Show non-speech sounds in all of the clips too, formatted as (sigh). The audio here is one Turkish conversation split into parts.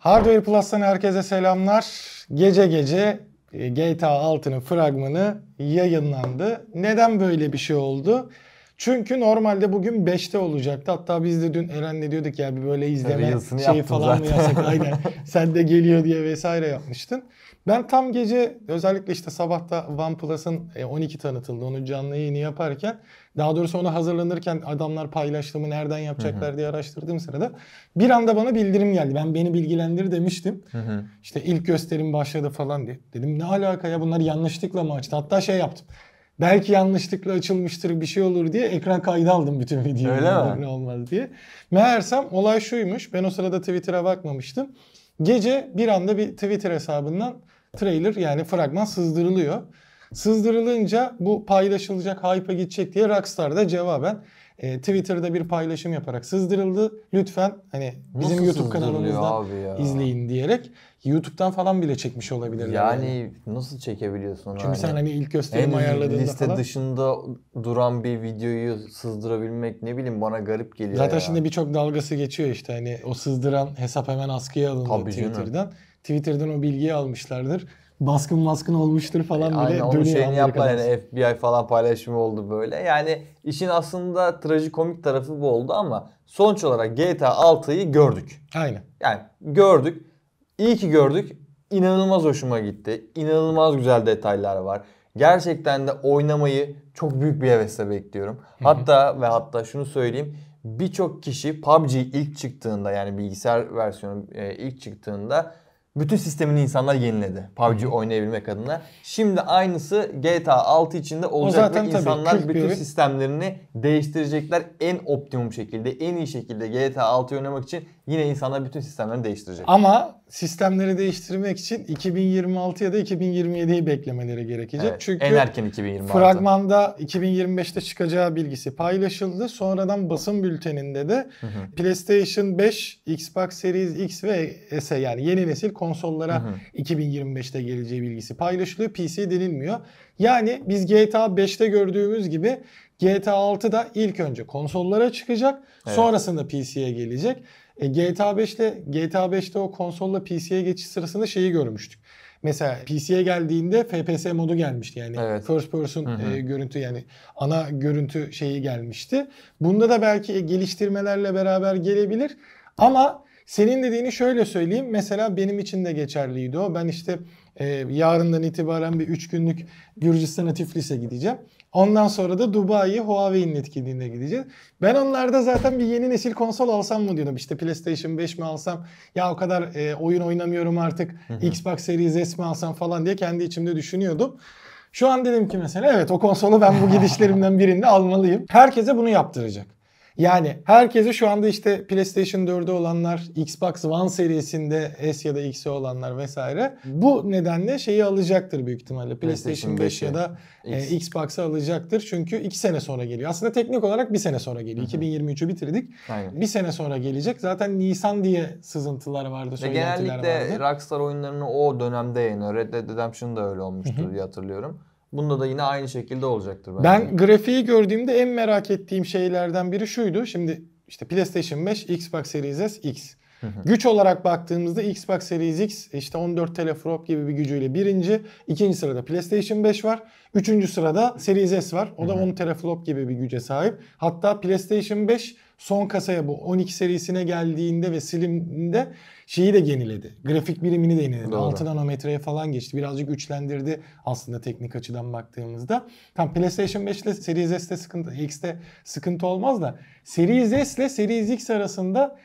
Hardware Plus'tan herkese selamlar. Gece gece e, GTA 6'nın fragmanı yayınlandı. Neden böyle bir şey oldu? Çünkü normalde bugün 5'te olacaktı. Hatta biz de dün Eren'le diyorduk ya bir böyle izleme şeyi falan zaten. mı yasak aynen. (laughs) Sen de geliyor diye vesaire yapmıştın. Ben tam gece özellikle işte sabahta OnePlus'ın 12 e, tanıtıldı. Onu canlı yayını yaparken daha doğrusu onu hazırlanırken adamlar paylaştığımı nereden yapacaklar diye araştırdığım sırada bir anda bana bildirim geldi. Ben beni bilgilendir demiştim. Hı İşte ilk gösterim başladı falan diye. Dedim ne alaka ya bunlar yanlışlıkla mı açtı? Hatta şey yaptım. Belki yanlışlıkla açılmıştır bir şey olur diye ekran kaydı aldım bütün videoyu. Öyle mi? Ne olmaz diye. Meğersem olay şuymuş. Ben o sırada Twitter'a bakmamıştım. Gece bir anda bir Twitter hesabından trailer yani fragman sızdırılıyor. Sızdırılınca bu paylaşılacak, hype'a gidecek diye Rockstar da cevaben e, Twitter'da bir paylaşım yaparak sızdırıldı. Lütfen hani bizim nasıl YouTube kanalımızdan izleyin diyerek YouTube'dan falan bile çekmiş olabilirler. Yani, yani. nasıl çekebiliyorsun? Çünkü hani, sen hani, hani ilk gösterim en ayarladığında liste falan. dışında duran bir videoyu sızdırabilmek ne bileyim bana garip geliyor Zaten ya. şimdi birçok dalgası geçiyor işte hani o sızdıran hesap hemen askıya alındı Tabii Twitter'dan. Canım. Twitter'dan o bilgiyi almışlardır. Baskın maskın olmuştur falan e, böyle Aynen, onun şeyini yaptılar yani FBI falan paylaşımı oldu böyle. Yani işin aslında trajikomik tarafı bu oldu ama sonuç olarak GTA 6'yı gördük. Aynen. Yani gördük. İyi ki gördük. İnanılmaz hoşuma gitti. İnanılmaz güzel detaylar var. Gerçekten de oynamayı çok büyük bir hevesle bekliyorum. Hatta ve hatta şunu söyleyeyim. Birçok kişi PUBG ilk çıktığında yani bilgisayar versiyonu e, ilk çıktığında bütün sistemini insanlar yeniledi. PUBG oynayabilmek adına. Şimdi aynısı GTA 6 içinde olacak zaten ve insanlar tabii, bütün biri. sistemlerini değiştirecekler en optimum şekilde, en iyi şekilde GTA 6 oynamak için yine insanlar bütün sistemlerini değiştirecek. Ama sistemleri değiştirmek için 2026 ya da 2027'yi beklemeleri gerekecek. Evet, Çünkü en erken 2026. Fragmanda 2025'te çıkacağı bilgisi paylaşıldı. Sonradan basın bülteninde de hı hı. PlayStation 5, Xbox Series X ve S yani yeni nesil konsollara hı hı. 2025'te geleceği bilgisi paylaşılıyor. PC denilmiyor. Yani biz GTA 5'te gördüğümüz gibi GTA 6 da ilk önce konsollara çıkacak. Evet. Sonrasında PC'ye gelecek. E, GTA 5'te GTA 5'te o konsolla PC'ye geçiş sırasında şeyi görmüştük. Mesela PC'ye geldiğinde FPS modu gelmişti yani evet. first person hı hı. E, görüntü yani ana görüntü şeyi gelmişti. Bunda da belki geliştirmelerle beraber gelebilir ama senin dediğini şöyle söyleyeyim. Mesela benim için de geçerliydi o. Ben işte e, yarından itibaren bir 3 günlük Gürcistan'a Tiflis'e gideceğim. Ondan sonra da Dubai'ye Huawei'nin etkinliğine gideceğiz. Ben onlarda zaten bir yeni nesil konsol alsam mı diyordum. İşte PlayStation 5 mi alsam ya o kadar e, oyun oynamıyorum artık hı hı. Xbox Series S mi alsam falan diye kendi içimde düşünüyordum. Şu an dedim ki mesela evet o konsolu ben bu gidişlerimden birinde almalıyım. Herkese bunu yaptıracak. Yani herkese şu anda işte PlayStation 4'e olanlar, Xbox One serisinde S ya da X'e olanlar vesaire bu nedenle şeyi alacaktır büyük ihtimalle. PlayStation, 5 ya da e, Xbox'ı alacaktır. Çünkü 2 sene sonra geliyor. Aslında teknik olarak 1 sene sonra geliyor. 2023'ü bitirdik. Aynen. 1 sene sonra gelecek. Zaten Nisan diye sızıntılar vardı, Ve söylentiler genellikle vardı. Rockstar oyunlarını o dönemde yayınlıyor. Red Dead Redemption da öyle olmuştu diye hatırlıyorum. Bunda da yine aynı şekilde olacaktır. Bence. Ben grafiği gördüğümde en merak ettiğim şeylerden biri şuydu. Şimdi işte PlayStation 5, Xbox Series S, X. Güç olarak baktığımızda Xbox Series X işte 14 telefrop gibi bir gücüyle birinci. ikinci sırada PlayStation 5 var. Üçüncü sırada Series S var. O da 10 teraflop gibi bir güce sahip. Hatta PlayStation 5 son kasaya bu 12 serisine geldiğinde ve silimde şeyi de yeniledi. Grafik birimini de yeniledi. Doğru. 6 nanometreye falan geçti. Birazcık güçlendirdi aslında teknik açıdan baktığımızda. Tam PlayStation 5 ile Series S'te sıkıntı, X'te sıkıntı olmaz da Series S ile Series X arasında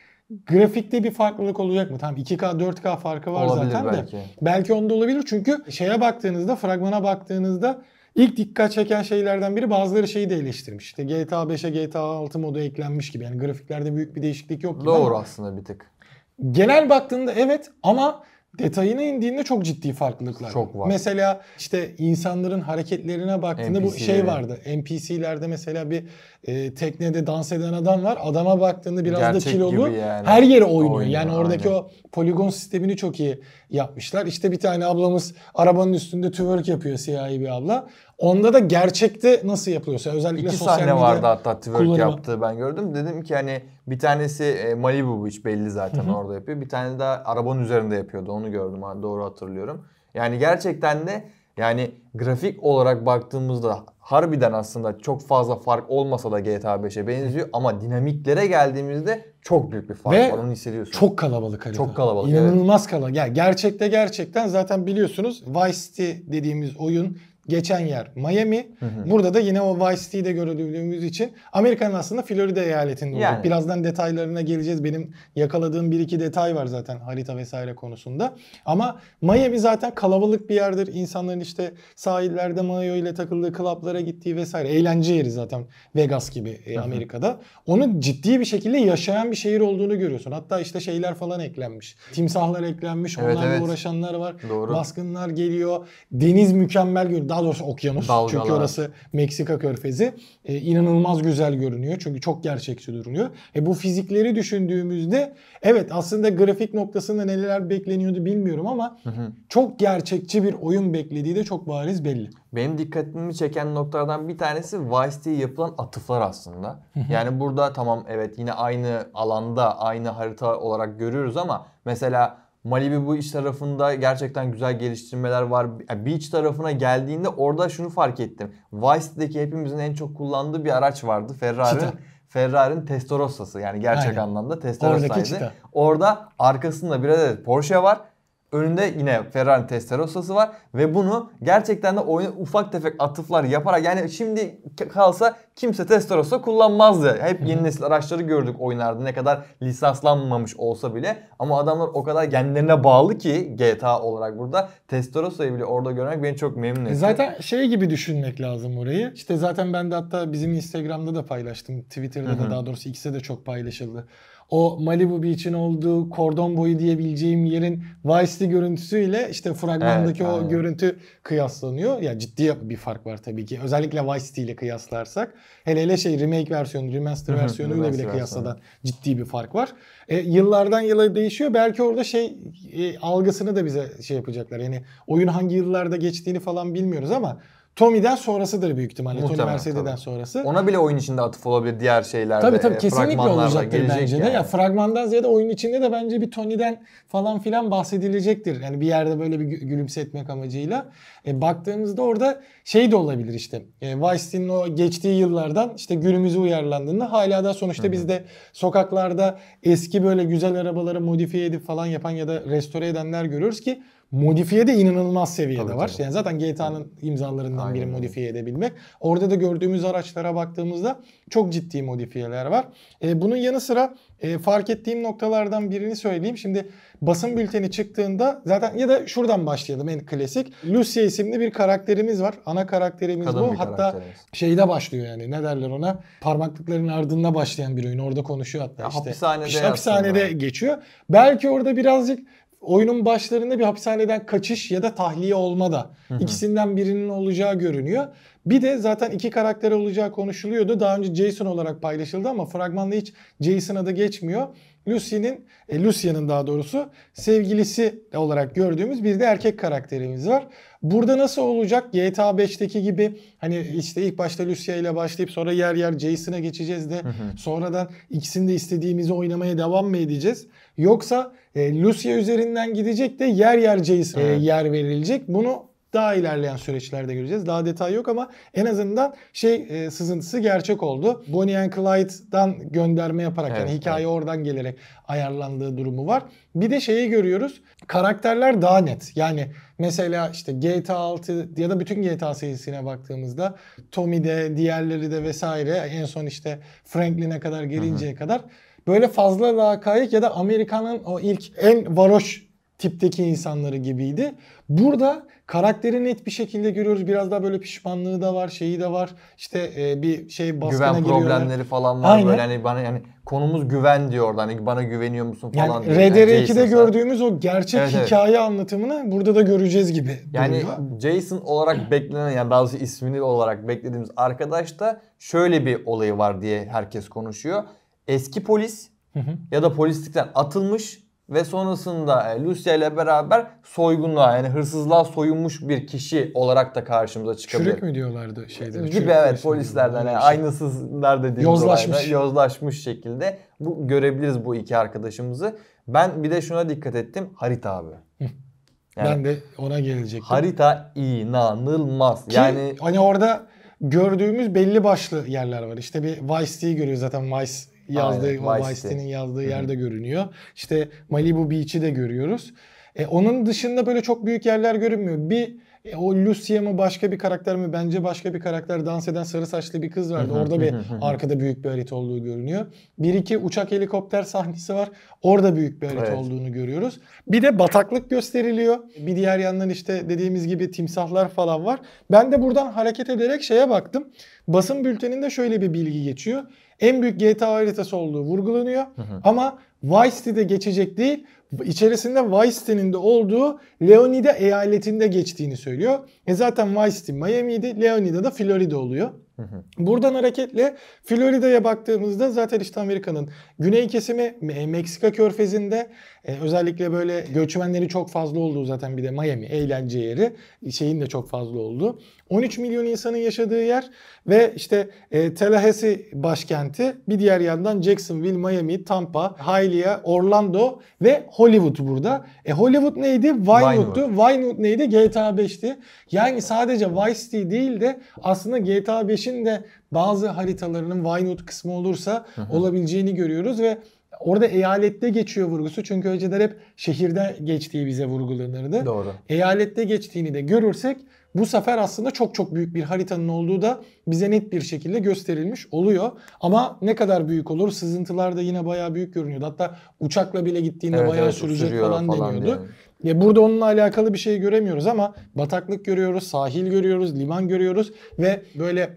Grafikte bir farklılık olacak mı? Tamam 2K 4K farkı var olabilir zaten belki. de. Belki onda olabilir çünkü şeye baktığınızda fragmana baktığınızda ilk dikkat çeken şeylerden biri bazıları şeyi de eleştirmiş. İşte GTA 5'e GTA 6 modu eklenmiş gibi. Yani grafiklerde büyük bir değişiklik yok gibi. Doğru aslında bir tık. Genel baktığında evet ama detayına indiğinde çok ciddi farklılıklar çok var. Mesela işte insanların hareketlerine baktığında NPC'leri. bu şey vardı. NPC'lerde mesela bir e, teknede dans eden adam var. Adama baktığında biraz Gerçek da kilolu. Yani. Her yere oynuyor. oynuyor yani oradaki aynen. o poligon sistemini çok iyi yapmışlar. İşte bir tane ablamız arabanın üstünde tüvörk yapıyor siyahi bir abla. Onda da gerçekte nasıl yapılıyorsa özellikle İki sosyal sahne vardı hatta twerk kullanımı. yaptığı ben gördüm. Dedim ki hani bir tanesi e, Malibu hiç belli zaten orada yapıyor. Bir tane daha arabanın üzerinde yapıyordu onu gördüm doğru hatırlıyorum. Yani gerçekten de yani grafik olarak baktığımızda harbiden aslında çok fazla fark olmasa da GTA 5'e benziyor ama dinamiklere geldiğimizde çok büyük bir fark Ve var onu hissediyorsun. Çok kalabalık harita. Çok kalabalık. İnanılmaz evet. kalabalık. Yani gerçekte gerçekten zaten biliyorsunuz Vice City dediğimiz oyun geçen yer Miami. Hı hı. Burada da yine o Vice City'de görebildiğimiz için Amerika'nın aslında Florida eyaletinde olacak. Yani. Birazdan detaylarına geleceğiz. Benim yakaladığım bir iki detay var zaten harita vesaire konusunda. Ama Miami zaten kalabalık bir yerdir. İnsanların işte sahillerde mayo ile takıldığı klaplara gittiği vesaire. Eğlence yeri zaten Vegas gibi e, Amerika'da. Hı hı. Onu ciddi bir şekilde yaşayan bir şehir olduğunu görüyorsun. Hatta işte şeyler falan eklenmiş. Timsahlar eklenmiş. Evet, onlarla evet. uğraşanlar var. Doğru. Baskınlar geliyor. Deniz mükemmel görünüyor daha doğrusu okyanus. Dalgalar. Çünkü orası Meksika körfezi. E, inanılmaz güzel görünüyor. Çünkü çok gerçekçi duruyor. E, bu fizikleri düşündüğümüzde evet aslında grafik noktasında neler bekleniyordu bilmiyorum ama hı hı. çok gerçekçi bir oyun beklediği de çok bariz belli. Benim dikkatimi çeken noktalardan bir tanesi Vice City'ye yapılan atıflar aslında. yani burada tamam evet yine aynı alanda aynı harita olarak görüyoruz ama mesela Malibu bu iş tarafında gerçekten güzel geliştirmeler var. Beach tarafına geldiğinde orada şunu fark ettim. Vice'deki hepimizin en çok kullandığı bir araç vardı Ferrari. Ferrari'nin Testarossa'sı yani gerçek Aynen. anlamda Testarossa'ydı. Orada arkasında bir adet Porsche var Önünde yine Ferrari Testerosa'sı var ve bunu gerçekten de oyuna ufak tefek atıflar yaparak yani şimdi kalsa kimse Testarossa kullanmazdı. Hep yeni nesil araçları gördük oyunlarda ne kadar lisanslanmamış olsa bile ama adamlar o kadar kendilerine bağlı ki GTA olarak burada Testarossa'yı bile orada görmek beni çok memnun etti. Zaten şey gibi düşünmek lazım orayı. İşte zaten ben de hatta bizim Instagram'da da paylaştım. Twitter'da da daha doğrusu ikisi de çok paylaşıldı o Malibu Beach'in olduğu kordon boyu diyebileceğim yerin Vice'li görüntüsüyle işte fragmandaki evet, o aynen. görüntü kıyaslanıyor. Ya yani ciddi bir fark var tabii ki. Özellikle Vice City ile kıyaslarsak. Hele hele şey remake versiyonu, remaster versiyonuyla bile kıyasladan ciddi bir fark var. E, yıllardan yıla değişiyor. Belki orada şey e, algısını da bize şey yapacaklar. Yani oyun hangi yıllarda geçtiğini falan bilmiyoruz ama Tommy'den sonrasıdır büyük ihtimalle. Muhtemelen, Tommy Mercedes'den sonrası. Ona bile oyun içinde atıf olabilir diğer şeylerde. Tabii tabii kesinlikle olacaktır bence yani. de. Ya fragmandan ziyade oyun içinde de bence bir Tony'den falan filan bahsedilecektir. Yani bir yerde böyle bir gülümsetmek amacıyla. E, baktığımızda orada şey de olabilir işte. E, Weinstein'in o geçtiği yıllardan işte günümüze uyarlandığında hala da sonuçta bizde sokaklarda eski böyle güzel arabaları modifiye edip falan yapan ya da restore edenler görüyoruz ki Modifiye de inanılmaz seviyede tabii, var. Tabii. Yani zaten GTA'nın imzalarından Aynen. biri modifiye edebilmek. Orada da gördüğümüz araçlara baktığımızda çok ciddi modifiyeler var. E, bunun yanı sıra e, fark ettiğim noktalardan birini söyleyeyim. Şimdi basın bülteni çıktığında zaten ya da şuradan başlayalım en klasik. Lucia isimli bir karakterimiz var. Ana karakterimiz Kadın bu. Hatta karakterimiz. şeyde başlıyor yani ne derler ona? Parmaklıkların ardında başlayan bir oyun. Orada konuşuyor hatta ya işte. Hapishanede, işte hapishanede geçiyor. Belki orada birazcık oyunun başlarında bir hapishaneden kaçış ya da tahliye olma da ikisinden birinin olacağı görünüyor. Bir de zaten iki karakter olacağı konuşuluyordu. Daha önce Jason olarak paylaşıldı ama fragmanda hiç Jason'a da geçmiyor. Lucy'nin, e, Lucia'nın daha doğrusu sevgilisi olarak gördüğümüz bir de erkek karakterimiz var. Burada nasıl olacak? GTA 5'teki gibi hani işte ilk başta Lucia ile başlayıp sonra yer yer Jason'a geçeceğiz de hı hı. sonradan ikisini de istediğimizi oynamaya devam mı edeceğiz? Yoksa e, Lucia üzerinden gidecek de yer yer Jason'a evet. yer verilecek. Bunu daha ilerleyen süreçlerde göreceğiz. Daha detay yok ama en azından şey e, sızıntısı gerçek oldu. Bonnie and Clyde'dan gönderme yaparak evet, yani hikaye evet. oradan gelerek ayarlandığı durumu var. Bir de şeyi görüyoruz. Karakterler daha net. Yani mesela işte GTA 6 ya da bütün GTA serisine baktığımızda Tommy de, diğerleri de vesaire en son işte Franklin'e kadar gelinceye Hı-hı. kadar böyle fazla daha kayık ya da Amerika'nın o ilk en varoş tipteki insanları gibiydi. Burada karakteri net bir şekilde görüyoruz. Biraz daha böyle pişmanlığı da var, şeyi de var. İşte e, bir şey baskına Güven giriyorlar. problemleri falan var Aynen. böyle hani bana yani konumuz güven diyordu. Hani bana güveniyor musun falan yani diyor. RDR2'de gördüğümüz o gerçek evet, evet. anlatımını burada da göreceğiz gibi. Yani duruyor. Jason olarak beklenen yani daha doğrusu ismini olarak beklediğimiz arkadaş da şöyle bir olayı var diye herkes konuşuyor. Eski polis hı hı. ya da polislikten atılmış ve sonrasında e, Lucia ile beraber soygunluğa yani hırsızlığa soyunmuş bir kişi olarak da karşımıza çıkabilir. Çürük mü diyorlardı şeyde? Gibi çürük evet polislerden yani şey. aynısızlar dediğimiz yozlaşmış. olayda yozlaşmış şekilde bu görebiliriz bu iki arkadaşımızı. Ben bir de şuna dikkat ettim harita abi. Yani, ben de ona gelecek. Harita inanılmaz. Ki, yani hani orada gördüğümüz belli başlı yerler var. İşte bir Vice City'yi görüyoruz zaten Vice yazdığı, Aynen, Vice yazdığı yerde görünüyor. İşte Malibu Beach'i de görüyoruz. E, onun dışında böyle çok büyük yerler görünmüyor. Bir e, o Lucia mı başka bir karakter mi? Bence başka bir karakter. Dans eden sarı saçlı bir kız vardı. Orada bir arkada büyük bir harita olduğu görünüyor. Bir iki uçak helikopter sahnesi var. Orada büyük bir harita evet. olduğunu görüyoruz. Bir de bataklık gösteriliyor. Bir diğer yandan işte dediğimiz gibi timsahlar falan var. Ben de buradan hareket ederek şeye baktım. Basın bülteninde şöyle bir bilgi geçiyor en büyük GTA haritası olduğu vurgulanıyor. Ama Vice City'de geçecek değil, içerisinde Vice City'nin de olduğu Leonida eyaletinde geçtiğini söylüyor. E zaten Vice City Miami'ydi, Leonida da Florida oluyor. Buradan hareketle Florida'ya baktığımızda zaten işte Amerika'nın güney kesimi Meksika körfezinde ee, özellikle böyle göçmenleri çok fazla olduğu zaten bir de Miami eğlence yeri e, şeyin de çok fazla olduğu. 13 milyon insanın yaşadığı yer ve işte e, Tallahassee başkenti bir diğer yandan Jacksonville, Miami, Tampa, Hialeah, Orlando ve Hollywood burada. E Hollywood neydi? Vinewood'tu. Vinewood. Vinewood neydi? GTA 5'ti. Yani sadece Vice City değil de aslında GTA 5'in de bazı haritalarının Vinewood kısmı olursa hı hı. olabileceğini görüyoruz ve Orada eyalette geçiyor vurgusu çünkü önceden hep şehirde geçtiği bize vurgulanırdı. Doğru. Eyalette geçtiğini de görürsek bu sefer aslında çok çok büyük bir haritanın olduğu da bize net bir şekilde gösterilmiş oluyor. Ama ne kadar büyük olur? Sızıntılar da yine bayağı büyük görünüyordu. Hatta uçakla bile gittiğinde evet, bayağı evet, sürecek falan, falan deniyordu. Yani. Ya burada onunla alakalı bir şey göremiyoruz ama bataklık görüyoruz, sahil görüyoruz, liman görüyoruz ve böyle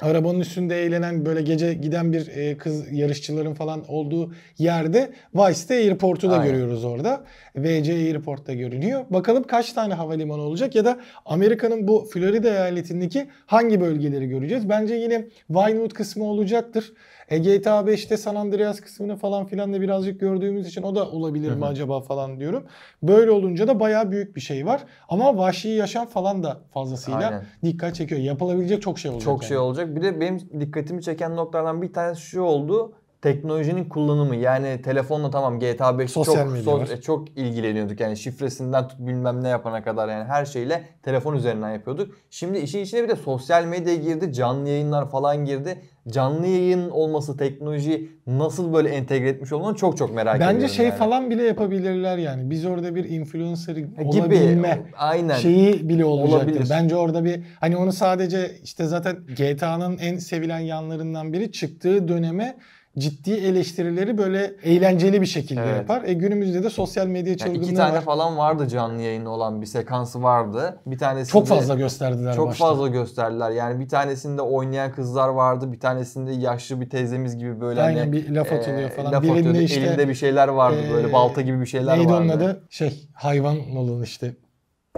arabanın üstünde eğlenen böyle gece giden bir e, kız yarışçıların falan olduğu yerde Vice'de Airport'u da Aynen. görüyoruz orada. VC Airport'ta görünüyor. Bakalım kaç tane havalimanı olacak ya da Amerika'nın bu Florida eyaletindeki hangi bölgeleri göreceğiz? Bence yine Vinewood kısmı olacaktır. E, GTA 5'te San Andreas kısmını falan filan da birazcık gördüğümüz için o da olabilir mi acaba falan diyorum. Böyle olunca da bayağı büyük bir şey var. Ama vahşi yaşam falan da fazlasıyla Aynen. dikkat çekiyor. Yapılabilecek çok şey olacak. Çok şey yani. şey olacak. Bir de benim dikkatimi çeken noktalardan bir tanesi şu oldu teknolojinin kullanımı yani telefonla tamam GTA 5 çok sos- e, çok ilgileniyorduk yani şifresinden tut bilmem ne yapana kadar yani her şeyle telefon üzerinden yapıyorduk. Şimdi işin içine bir de sosyal medya girdi, canlı yayınlar falan girdi. Canlı yayın olması teknolojiyi nasıl böyle entegre etmiş olmanı çok çok merak ediyorum. Bence şey yani. falan bile yapabilirler yani. Biz orada bir influencer e, gibi, olabilme aynen. şeyi bile olacaktır. Olabilir. Bence orada bir hani onu sadece işte zaten GTA'nın en sevilen yanlarından biri çıktığı döneme ciddi eleştirileri böyle eğlenceli bir şekilde evet. yapar. E günümüzde de sosyal medya yani iki var. İki tane falan vardı canlı yayında olan bir sekansı vardı. Bir tanesinde çok fazla gösterdiler Çok başta. fazla gösterdiler. Yani bir tanesinde oynayan kızlar vardı. Bir tanesinde yaşlı bir teyzemiz gibi böyle Aynen hani, bir laf e, atılıyor e, falan. Laf Birinde atıyordu. işte elinde bir şeyler vardı e, böyle balta gibi bir şeyler neydi vardı. Neydi onun adı? Şey hayvan olan işte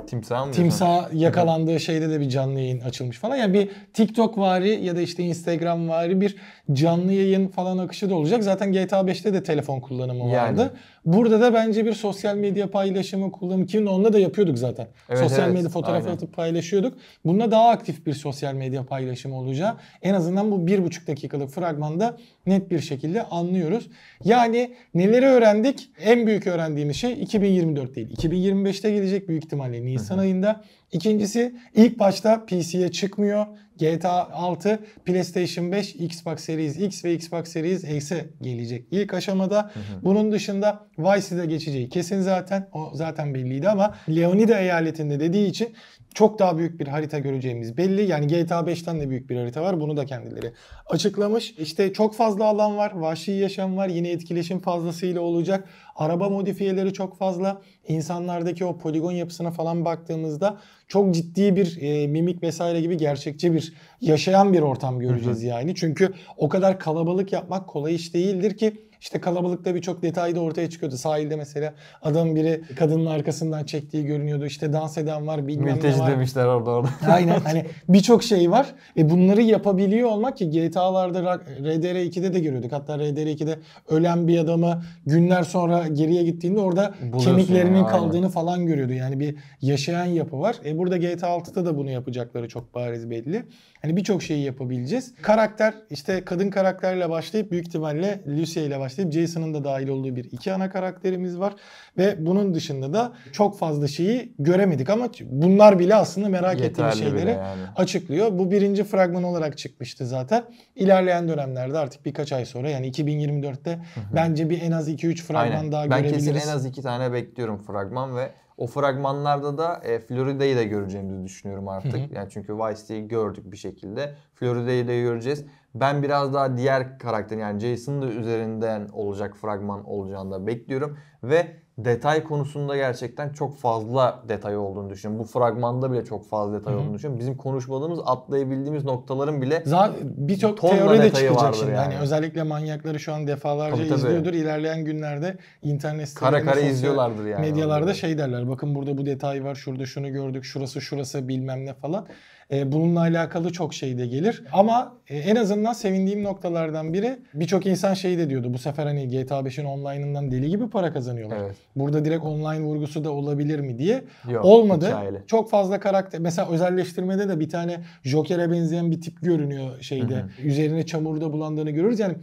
Timsah mı? Timsah yakalandığı şeyde de bir canlı yayın açılmış falan. Yani bir TikTok vari ya da işte Instagram vari bir canlı yayın falan akışı da olacak. Zaten GTA 5'te de telefon kullanımı vardı. Yani. Burada da bence bir sosyal medya paylaşımı kullanımı ki onda da yapıyorduk zaten. Evet, sosyal evet, medya fotoğraf aynen. atıp paylaşıyorduk. Bununla daha aktif bir sosyal medya paylaşımı olacağı en azından bu bir buçuk dakikalık fragmanda net bir şekilde anlıyoruz. Yani neleri öğrendik? En büyük öğrendiğimiz şey 2024 değil. 2025'te gelecek büyük ihtimalle Nisan Hı-hı. ayında. İkincisi ilk başta PC'ye çıkmıyor. GTA 6, PlayStation 5, Xbox Series X ve Xbox Series X'e gelecek ilk aşamada. Hı hı. Bunun dışında Vice'de geçeceği kesin zaten. O zaten belliydi ama Leonida eyaletinde dediği için çok daha büyük bir harita göreceğimiz belli. Yani GTA 5'ten de büyük bir harita var. Bunu da kendileri açıklamış. İşte çok fazla alan var. Vahşi yaşam var. Yine etkileşim fazlasıyla olacak. Araba modifiyeleri çok fazla. İnsanlardaki o poligon yapısına falan baktığımızda çok ciddi bir e, mimik vesaire gibi gerçekçi bir yaşayan bir ortam göreceğiz yani. Çünkü o kadar kalabalık yapmak kolay iş değildir ki işte kalabalıkta birçok detay da ortaya çıkıyordu. Sahilde mesela adam biri kadının arkasından çektiği görünüyordu. İşte dans eden var bilmem Mülteci ne var. demişler orada orada. (laughs) Aynen hani birçok şey var. E bunları yapabiliyor olmak ki GTA'larda RDR2'de de görüyorduk. Hatta RDR2'de ölen bir adamı günler sonra geriye gittiğinde orada Buluyorsun kemiklerinin yani, kaldığını aynen. falan görüyordu. Yani bir yaşayan yapı var. E burada GTA 6'da da bunu yapacakları çok bariz belli. Hani birçok şeyi yapabileceğiz. Karakter işte kadın karakterle başlayıp büyük ihtimalle Lucy ile başlayıp başlayıp Jason'ın da dahil olduğu bir iki ana karakterimiz var. Ve bunun dışında da çok fazla şeyi göremedik ama bunlar bile aslında merak Yeterli ettiğim şeyleri yani. açıklıyor. Bu birinci fragman olarak çıkmıştı zaten. İlerleyen dönemlerde artık birkaç ay sonra yani 2024'te bence bir en az 2-3 fragman Aynen. daha ben görebiliriz. Ben kesin en az 2 tane bekliyorum fragman ve o fragmanlarda da e, Florida'yı da göreceğimizi düşünüyorum artık. Hı hı. Yani çünkü Vice City'yi gördük bir şekilde. Florida'yı da göreceğiz. Ben biraz daha diğer karakter yani Jason'ın da üzerinden olacak fragman olacağını da bekliyorum. Ve detay konusunda gerçekten çok fazla detay olduğunu düşünüyorum. Bu fragmanda bile çok fazla detay olduğunu düşünüyorum. Bizim konuşmadığımız, atlayabildiğimiz noktaların bile zaten birçok teori de çıkacak şimdi. Yani. yani özellikle manyakları şu an defalarca tabii, tabii. izliyordur. İlerleyen günlerde internet kara kara izliyorlardır yani. Medyalarda şey derler. Bakın burada bu detay var. Şurada şunu gördük. Şurası şurası bilmem ne falan. E, bununla alakalı çok şey de gelir. Ama e, en azından sevindiğim noktalardan biri birçok insan şey de diyordu. Bu sefer hani GTA 5'in online'ından deli gibi para kazanıyorlar. Evet. Burada direkt online vurgusu da olabilir mi diye. Yok, Olmadı. Hikayeli. Çok fazla karakter. Mesela özelleştirmede de bir tane Joker'e benzeyen bir tip görünüyor şeyde. Hı hı. Üzerine çamurda bulandığını görürüz. Yani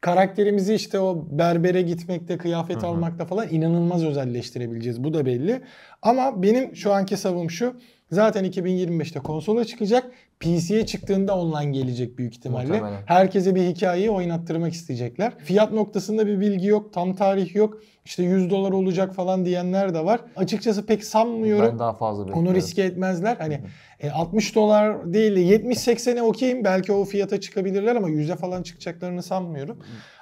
karakterimizi işte o berbere gitmekte, kıyafet Hı-hı. almakta falan inanılmaz özelleştirebileceğiz. Bu da belli. Ama benim şu anki savım şu. Zaten 2025'te konsola çıkacak. PC'ye çıktığında online gelecek büyük ihtimalle. Muhtemelen. Herkese bir hikayeyi oynattırmak isteyecekler. Fiyat noktasında bir bilgi yok, tam tarih yok işte 100 dolar olacak falan diyenler de var. Açıkçası pek sanmıyorum. Ben daha fazla bekliyorum. Onu riske etmezler. Hani e, 60 dolar değil 70-80'e okeyim. Belki o fiyata çıkabilirler ama 100'e falan çıkacaklarını sanmıyorum.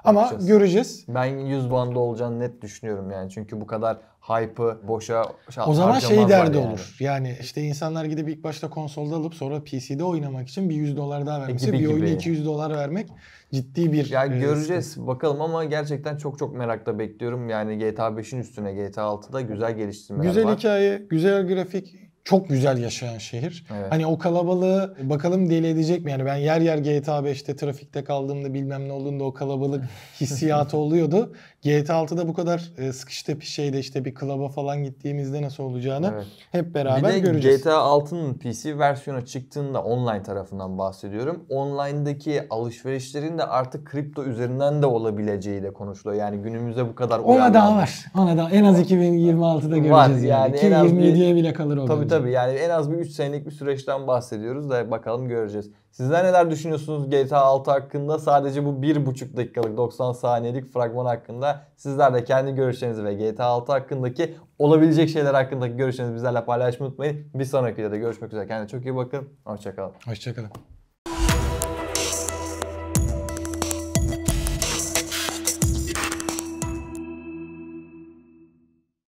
Ama Bakacağız. göreceğiz. Ben 100 bandı olacağını net düşünüyorum yani. Çünkü bu kadar hype'ı boşa O zaman şey derdi yani. olur. Yani işte insanlar gidip ilk başta konsolda alıp sonra PC'de oynamak için bir 100 dolar daha vermesi, e, gibi, bir oyuna gibi. 200 dolar vermek ciddi bir... Ya yani e, göreceğiz sıkıntı. bakalım ama gerçekten çok çok merakla bekliyorum. Yani GTA 5'in üstüne GTA 6'da güzel geliştirmeler güzel var. Güzel hikaye, güzel grafik, çok güzel yaşayan şehir. Evet. Hani o kalabalığı bakalım deli edecek mi? Yani ben yer yer GTA 5'te trafikte kaldığımda bilmem ne olduğunda o kalabalık (laughs) hissiyatı oluyordu. GTA 6'da bu kadar e, sıkış tepiş şeyde işte bir klaba falan gittiğimizde nasıl olacağını evet. hep beraber bir de göreceğiz. GTA 6'nın PC versiyonu çıktığında online tarafından bahsediyorum. Online'daki alışverişlerin de artık kripto üzerinden de olabileceği de konuşuluyor. Yani günümüzde bu kadar Ona uyanlandı. daha var. Ona daha en az 2026'da göreceğiz var yani. yani. Ki 27'ye bile kalır o Tabii bence. tabii yani en az bir 3 senelik bir süreçten bahsediyoruz da bakalım göreceğiz. Sizler neler düşünüyorsunuz GTA 6 hakkında? Sadece bu 1,5 dakikalık 90 saniyelik fragman hakkında sonra sizler de kendi görüşlerinizi ve GTA 6 hakkındaki olabilecek şeyler hakkındaki görüşlerinizi bizlerle paylaşmayı unutmayın. Bir sonraki videoda görüşmek üzere. Kendinize çok iyi bakın. Hoşçakalın. Hoşçakalın.